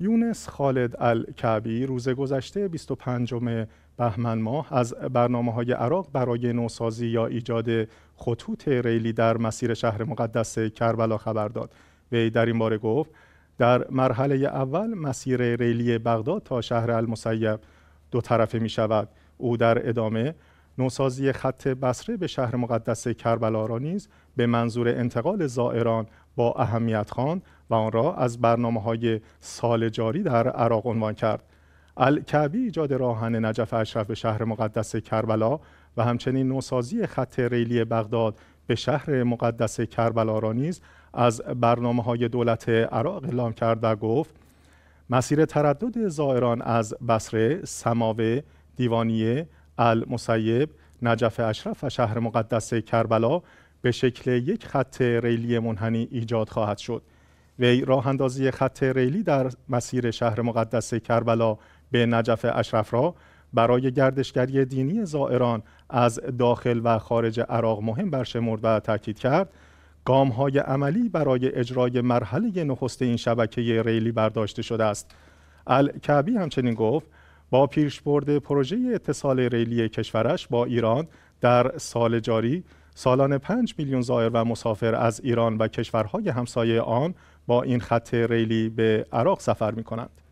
یونس خالد الکعبی روز گذشته 25 بهمن ماه از برنامه های عراق برای نوسازی یا ایجاد خطوط ریلی در مسیر شهر مقدس کربلا خبر داد وی در این باره گفت در مرحله اول مسیر ریلی بغداد تا شهر المسیب دو طرفه می شود او در ادامه نوسازی خط بصره به شهر مقدس کربلا را نیز به منظور انتقال زائران با اهمیت خواند و آن را از برنامه های سال جاری در عراق عنوان کرد الکعبی ایجاد راهن نجف اشرف به شهر مقدس کربلا و همچنین نوسازی خط ریلی بغداد به شهر مقدس کربلا را نیز از برنامه های دولت عراق اعلام کرد و گفت مسیر تردد زائران از بصره، سماوه، دیوانیه، المسیب، نجف اشرف و شهر مقدس کربلا به شکل یک خط ریلی منحنی ایجاد خواهد شد وی راه اندازی خط ریلی در مسیر شهر مقدس کربلا به نجف اشرف را برای گردشگری دینی زائران از داخل و خارج عراق مهم برشمرد و تاکید کرد گام های عملی برای اجرای مرحله نخست این شبکه ریلی برداشته شده است الکعبی همچنین گفت با پیشبرد پروژه اتصال ریلی کشورش با ایران در سال جاری سالانه 5 میلیون زائر و مسافر از ایران و کشورهای همسایه آن با این خط ریلی به عراق سفر می کنند.